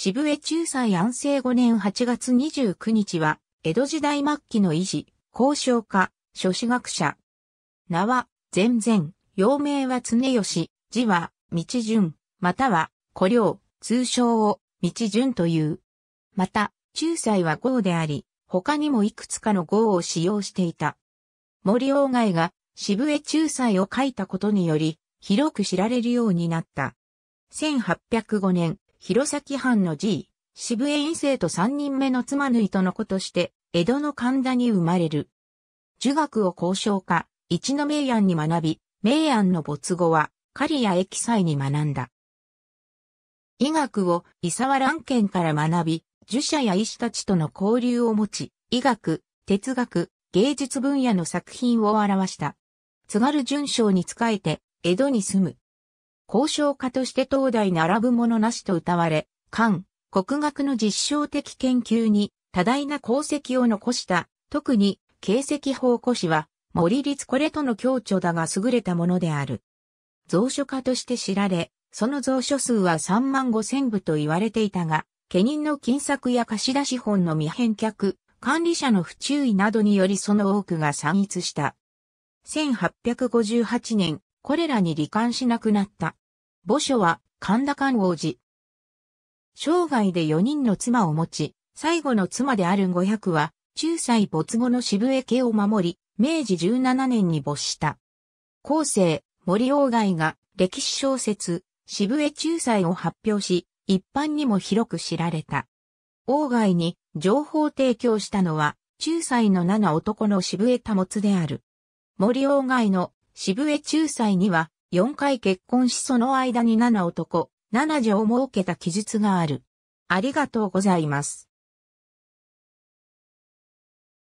渋江中斎安政5年8月29日は、江戸時代末期の医師、交渉家、諸子学者。名は、全然、陽名は常吉、字は、道順、または、古領、通称を、道順という。また、中斎は豪であり、他にもいくつかの豪を使用していた。森鴎外が、渋江中斎を書いたことにより、広く知られるようになった。1805年、弘前藩の G、渋江院生と三人目の妻縫いとの子として、江戸の神田に生まれる。儒学を交渉家、一の明案に学び、明案の没後は、狩や益祭に学んだ。医学を伊沢蘭県から学び、儒者や医師たちとの交流を持ち、医学、哲学、芸術分野の作品を表した。津軽順章に仕えて、江戸に住む。交渉家として東大並ぶものなしと謳われ、漢、国学の実証的研究に多大な功績を残した、特に、形跡法古史は、森立これとの共著だが優れたものである。蔵書家として知られ、その蔵書数は3万5千部と言われていたが、家人の金策や貸し出し本の未返却、管理者の不注意などによりその多くが散逸した。1858年、これらに罹患しなくなった。墓所は神田観王寺。生涯で4人の妻を持ち、最後の妻である五百は、中歳没後の渋江家を守り、明治17年に没した。後世、森鴎外が歴史小説、渋江中歳を発表し、一般にも広く知られた。鴎外に情報提供したのは、中歳の七男の渋江保である。森鴎外の渋江中歳には、4回結婚しその間に7男、7女を設けた記述がある。ありがとうございます。